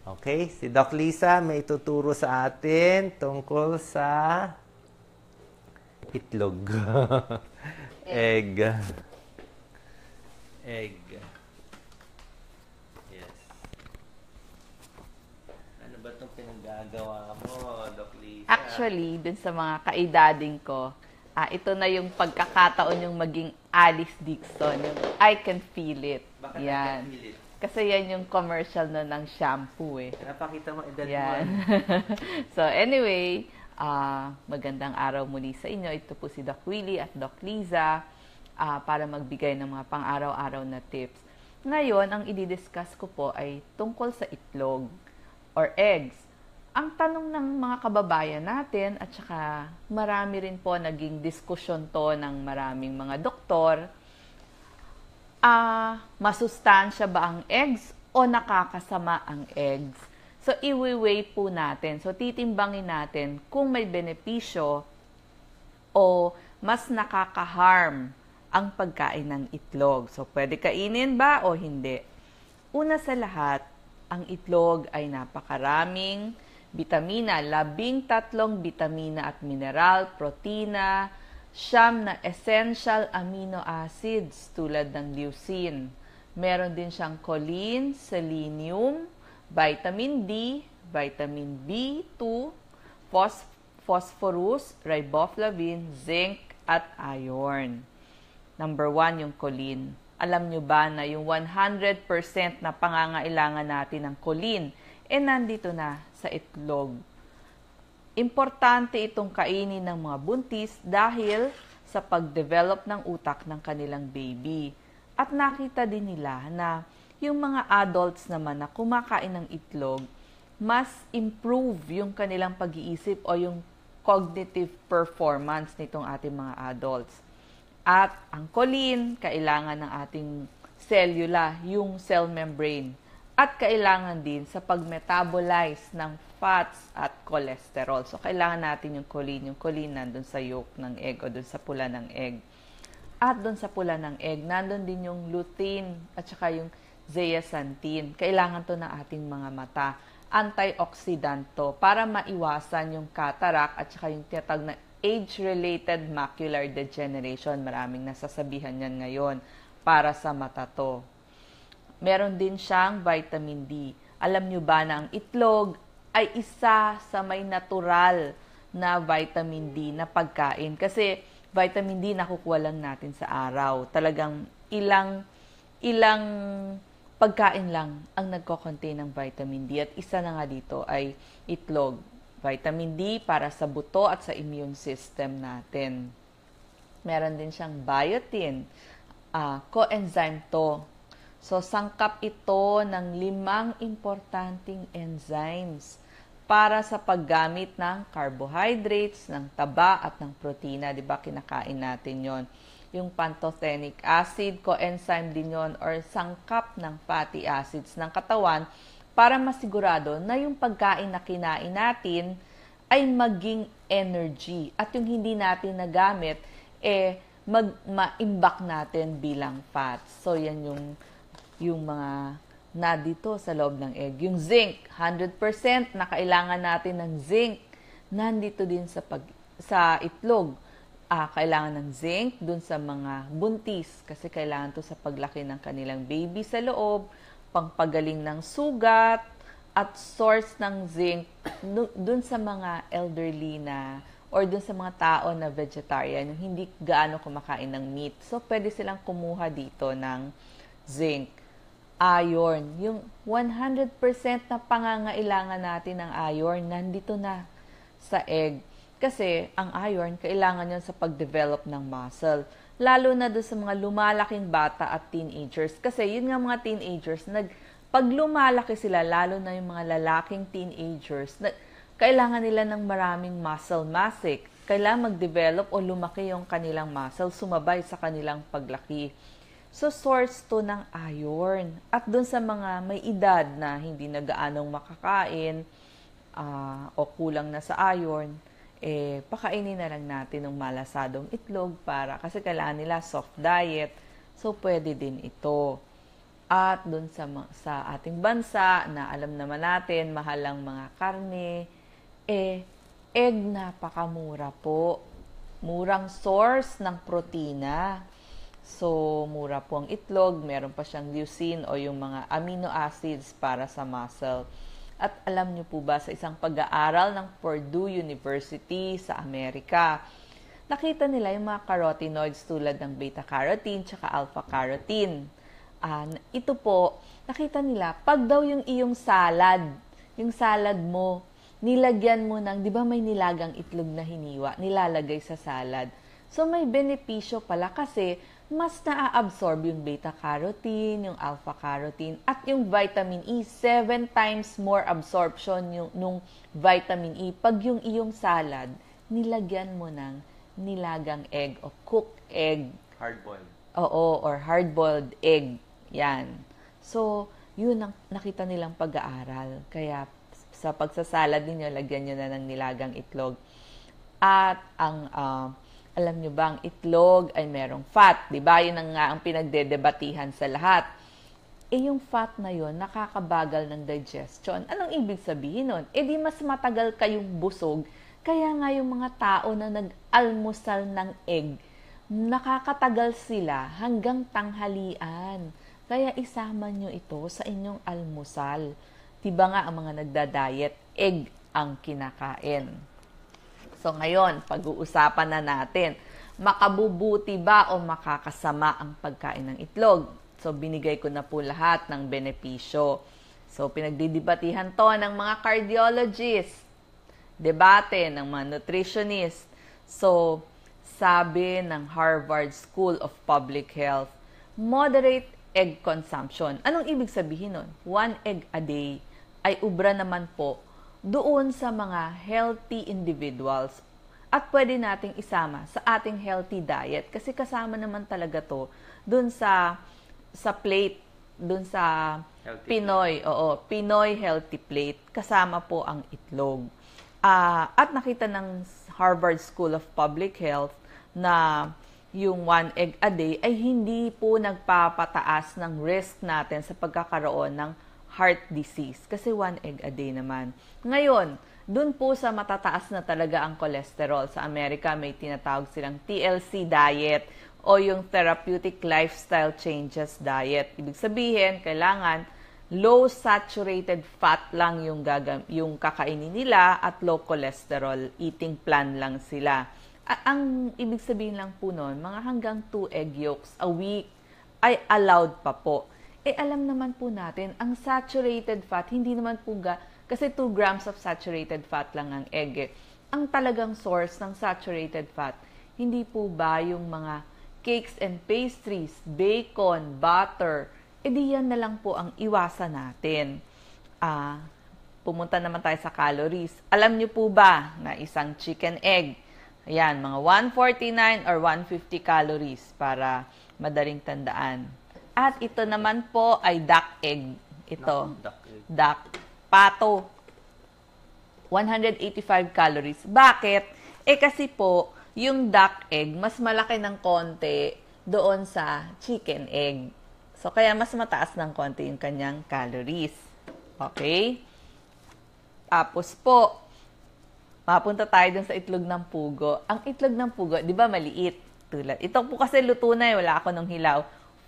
Okay, si Doc Lisa may tuturo sa atin tungkol sa itlog. Egg. Egg. Yes. Ano ba itong pinagagawa mo, Doc Lisa? Actually, dun sa mga kaidading ko, ah, ito na yung pagkakataon yung maging Alice Dixon. Yung I can feel it. Bakit yan. I can feel it? Kasi yan yung commercial na ng shampoo eh. Napakita mo edad yan. mo. Ah. so anyway, Uh, magandang araw muli sa inyo. Ito po si Doc Willie at Doc Liza uh, para magbigay ng mga pang-araw-araw na tips. Ngayon, ang i-discuss ko po ay tungkol sa itlog or eggs. Ang tanong ng mga kababayan natin at saka marami rin po naging diskusyon to ng maraming mga doktor. Uh, masustansya ba ang eggs o nakakasama ang eggs? So, iwi-weigh po natin. So, titimbangin natin kung may benepisyo o mas nakakaharm ang pagkain ng itlog. So, pwede kainin ba o hindi? Una sa lahat, ang itlog ay napakaraming vitamina, labing tatlong vitamina at mineral, protina, siyam na essential amino acids tulad ng leucine. Meron din siyang choline, selenium, vitamin D, vitamin B2, phos phosphorus, riboflavin, zinc, at iron. Number one, yung choline. Alam nyo ba na yung 100% na pangangailangan natin ng choline, eh nandito na sa itlog. Importante itong kainin ng mga buntis dahil sa pagdevelop ng utak ng kanilang baby. At nakita din nila na yung mga adults naman na kumakain ng itlog, mas improve yung kanilang pag-iisip o yung cognitive performance nitong ating mga adults. At ang choline, kailangan ng ating cellula, yung cell membrane. At kailangan din sa pag-metabolize ng fats at cholesterol. So, kailangan natin yung choline. Yung choline nandun sa yolk ng egg o dun sa pula ng egg. At dun sa pula ng egg, nandun din yung lutein at saka yung zeaxanthin. Kailangan to ng ating mga mata. Antioxidant to para maiwasan yung cataract at saka yung tiyatag na age-related macular degeneration. Maraming nasasabihan yan ngayon para sa mata to. Meron din siyang vitamin D. Alam nyo ba na ang itlog ay isa sa may natural na vitamin D na pagkain? Kasi vitamin D nakukuha lang natin sa araw. Talagang ilang ilang pagkain lang ang nagko-contain ng vitamin D. At isa na nga dito ay itlog. Vitamin D para sa buto at sa immune system natin. Meron din siyang biotin. Uh, coenzyme to. So, sangkap ito ng limang importanting enzymes para sa paggamit ng carbohydrates, ng taba at ng protina, 'di ba? Kinakain natin 'yon yung pantothenic acid, coenzyme din yon or sangkap ng fatty acids ng katawan para masigurado na yung pagkain na kinain natin ay maging energy at yung hindi natin nagamit eh mag ma natin bilang fat. So yan yung yung mga na dito sa loob ng egg. Yung zinc, 100% na kailangan natin ng zinc nandito din sa pag sa itlog uh, kailangan ng zinc dun sa mga buntis kasi kailangan to sa paglaki ng kanilang baby sa loob, pangpagaling ng sugat, at source ng zinc dun sa mga elderly na or dun sa mga tao na vegetarian, yung hindi gaano kumakain ng meat. So, pwede silang kumuha dito ng zinc. Iron. Yung 100% na pangangailangan natin ng iron, nandito na sa egg kasi ang iron kailangan yan sa pagdevelop ng muscle. Lalo na doon sa mga lumalaking bata at teenagers. Kasi yun nga mga teenagers, nag, pag lumalaki sila, lalo na yung mga lalaking teenagers, nag, kailangan nila ng maraming muscle mass. Eh. Kailangan mag-develop o lumaki yung kanilang muscle, sumabay sa kanilang paglaki. So, source to ng iron. At doon sa mga may edad na hindi na gaanong makakain uh, o kulang na sa iron, eh, pakainin na lang natin ng malasadong itlog para kasi kailangan nila soft diet. So, pwede din ito. At dun sa, sa ating bansa na alam naman natin, mahal ang mga karne, eh, egg napakamura po. Murang source ng protina. So, mura po ang itlog. Meron pa siyang leucine o yung mga amino acids para sa muscle. At alam niyo po ba sa isang pag-aaral ng Purdue University sa Amerika, nakita nila yung mga carotenoids tulad ng beta-carotene at alpha-carotene. Uh, ito po, nakita nila, pag daw yung iyong salad, yung salad mo, nilagyan mo ng, di ba may nilagang itlog na hiniwa, nilalagay sa salad. So may benepisyo pala kasi mas naa-absorb yung beta-carotene, yung alpha-carotene, at yung vitamin E, seven times more absorption yung, nung vitamin E pag yung iyong salad, nilagyan mo ng nilagang egg o cooked egg. Hard-boiled. Oo, or hard-boiled egg. Yan. So, yun ang nakita nilang pag-aaral. Kaya sa pagsasalad ninyo, lagyan nyo na ng nilagang itlog. At ang uh, alam nyo ba, ang itlog ay merong fat. Di ba? Yun ang nga ang pinagdedebatihan sa lahat. Eh yung fat na yon nakakabagal ng digestion. Anong ibig sabihin nun? Eh di mas matagal kayong busog. Kaya nga yung mga tao na nag-almusal ng egg, nakakatagal sila hanggang tanghalian. Kaya isama nyo ito sa inyong almusal. Tiba nga ang mga nagda-diet, egg ang kinakain. So ngayon, pag-uusapan na natin, makabubuti ba o makakasama ang pagkain ng itlog? So binigay ko na po lahat ng benepisyo. So pinagdidibatihan to ng mga cardiologist, debate ng mga nutritionist. So sabi ng Harvard School of Public Health, moderate egg consumption. Anong ibig sabihin nun? One egg a day ay ubra naman po doon sa mga healthy individuals at pwede nating isama sa ating healthy diet kasi kasama naman talaga to doon sa sa plate doon sa healthy Pinoy, plate. oo, Pinoy healthy plate kasama po ang itlog. Uh, at nakita ng Harvard School of Public Health na yung one egg a day ay hindi po nagpapataas ng risk natin sa pagkakaroon ng heart disease kasi one egg a day naman. Ngayon, dun po sa matataas na talaga ang cholesterol. Sa Amerika, may tinatawag silang TLC diet o yung Therapeutic Lifestyle Changes Diet. Ibig sabihin, kailangan low saturated fat lang yung, gagam- yung kakainin nila at low cholesterol eating plan lang sila. A- ang ibig sabihin lang po noon, mga hanggang 2 egg yolks a week ay allowed pa po. Eh alam naman po natin, ang saturated fat, hindi naman po ga, kasi 2 grams of saturated fat lang ang egg. Eh. Ang talagang source ng saturated fat, hindi po ba yung mga cakes and pastries, bacon, butter, eh di yan na lang po ang iwasan natin. Ah, pumunta naman tayo sa calories. Alam niyo po ba na isang chicken egg, ayan, mga 149 or 150 calories para madaling tandaan. At ito naman po ay duck egg. Ito. Duck. Egg. duck. Pato. 185 calories. Bakit? Eh kasi po, yung duck egg, mas malaki ng konti doon sa chicken egg. So, kaya mas mataas ng konti yung kanyang calories. Okay? Tapos po, mapunta tayo dun sa itlog ng pugo. Ang itlog ng pugo, di ba maliit? Tulad. Ito po kasi luto na eh, wala ako nung hilaw.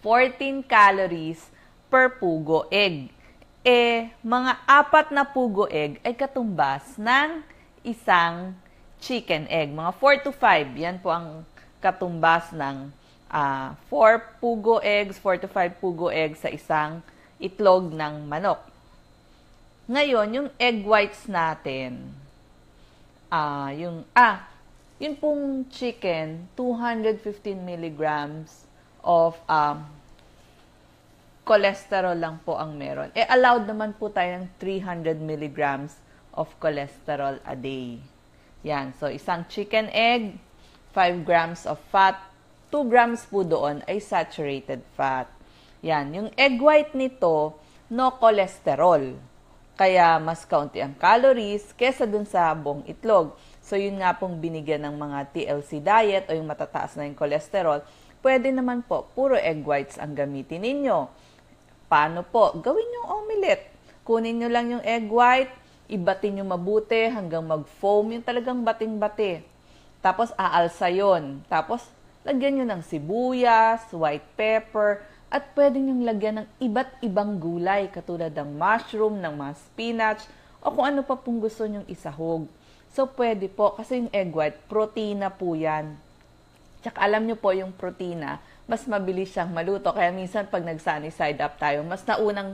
14 calories per pugo egg. Eh, mga apat na pugo egg ay katumbas ng isang chicken egg. Mga 4 to 5, yan po ang katumbas ng uh, ah, 4 pugo eggs, 4 to 5 pugo eggs sa isang itlog ng manok. Ngayon, yung egg whites natin, ah, uh, yung, ah, yun pong chicken, 215 milligrams of um, cholesterol lang po ang meron. Eh, allowed naman po tayo ng 300 milligrams of cholesterol a day. Yan. So, isang chicken egg, 5 grams of fat, 2 grams po doon ay saturated fat. Yan. Yung egg white nito, no cholesterol. Kaya, mas kaunti ang calories kesa dun sa buong itlog. So yun nga pong binigyan ng mga TLC diet o yung matataas na yung cholesterol, pwede naman po puro egg whites ang gamitin ninyo. Paano po? Gawin yung omelette. Kunin nyo lang yung egg white, ibatin nyo mabuti hanggang mag-foam, yung talagang bating-bati. Tapos aalsa yon. Tapos lagyan nyo ng sibuyas, white pepper, at pwede nyo lagyan ng iba't ibang gulay katulad ng mushroom, ng mga spinach, o kung ano pa pong gusto nyong isahog. So, pwede po. Kasi yung egg white, protina po yan. Tsaka alam nyo po yung protina, mas mabilis siyang maluto. Kaya minsan pag nag-sunny side up tayo, mas naunang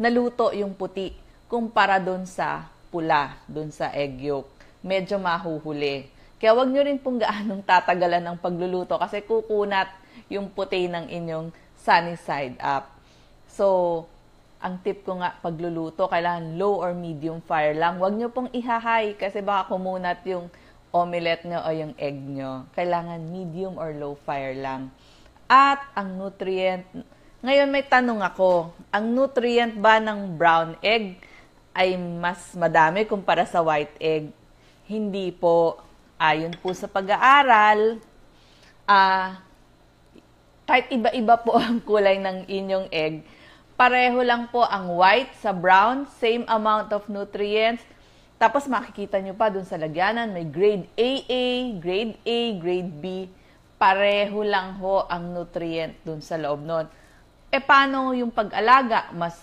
naluto yung puti kumpara doon sa pula, doon sa egg yolk. Medyo mahuhuli. Kaya wag nyo rin pong gaanong tatagalan ng pagluluto kasi kukunat yung puti ng inyong sunny side up. So, ang tip ko nga pagluluto, kailangan low or medium fire lang. Huwag nyo pong ihahay kasi baka kumunat yung omelette nyo o yung egg nyo. Kailangan medium or low fire lang. At ang nutrient, ngayon may tanong ako, ang nutrient ba ng brown egg ay mas madami kumpara sa white egg? Hindi po. Ayon po sa pag-aaral, ah, uh, kahit iba-iba po ang kulay ng inyong egg, Pareho lang po ang white sa brown, same amount of nutrients. Tapos makikita nyo pa dun sa lagyanan, may grade AA, grade A, grade B. Pareho lang ho ang nutrient dun sa loob nun. E paano yung pag-alaga? Mas,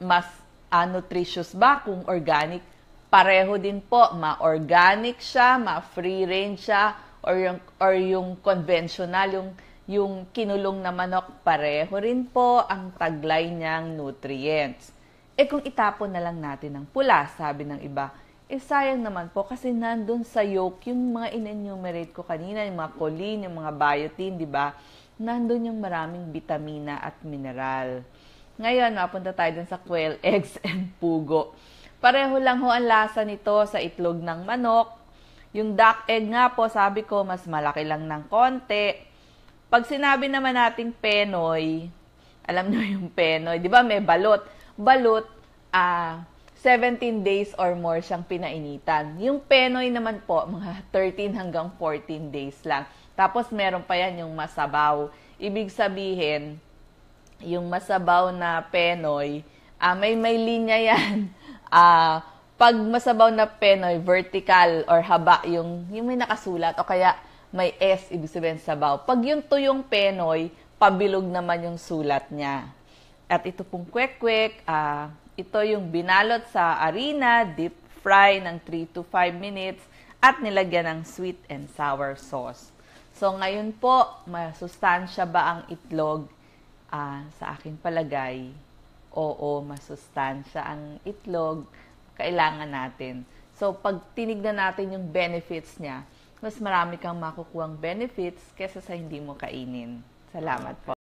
mas uh, nutritious ba kung organic? Pareho din po, ma-organic siya, ma-free range siya, or yung, or yung conventional, yung yung kinulong na manok, pareho rin po ang taglay niyang nutrients. Eh kung itapon na lang natin ng pula, sabi ng iba, eh sayang naman po kasi nandun sa yolk yung mga in-enumerate ko kanina, yung mga choline, yung mga biotin, di ba? Nandun yung maraming vitamina at mineral. Ngayon, mapunta tayo dun sa quail eggs and pugo. Pareho lang ho ang lasa nito sa itlog ng manok. Yung duck egg nga po, sabi ko, mas malaki lang ng konti. Pag sinabi naman nating Penoy, alam nyo yung Penoy, di ba may balot? Balot, ah, uh, 17 days or more siyang pinainitan. Yung Penoy naman po, mga 13 hanggang 14 days lang. Tapos meron pa yan yung masabaw. Ibig sabihin, yung masabaw na Penoy, uh, may may linya yan. Uh, pag masabaw na Penoy, vertical or haba yung, yung may nakasulat o kaya may S, ibig sabihin sabaw. Pag yung tuyong Penoy, pabilog naman yung sulat niya. At ito pong kwek-kwek, uh, ito yung binalot sa arena, deep fry ng 3 to 5 minutes, at nilagyan ng sweet and sour sauce. So ngayon po, masustansya ba ang itlog? Uh, sa akin palagay, oo, masustansya ang itlog. Kailangan natin. So pag tinignan natin yung benefits niya, mas marami kang makukuhang benefits kesa sa hindi mo kainin. Salamat po.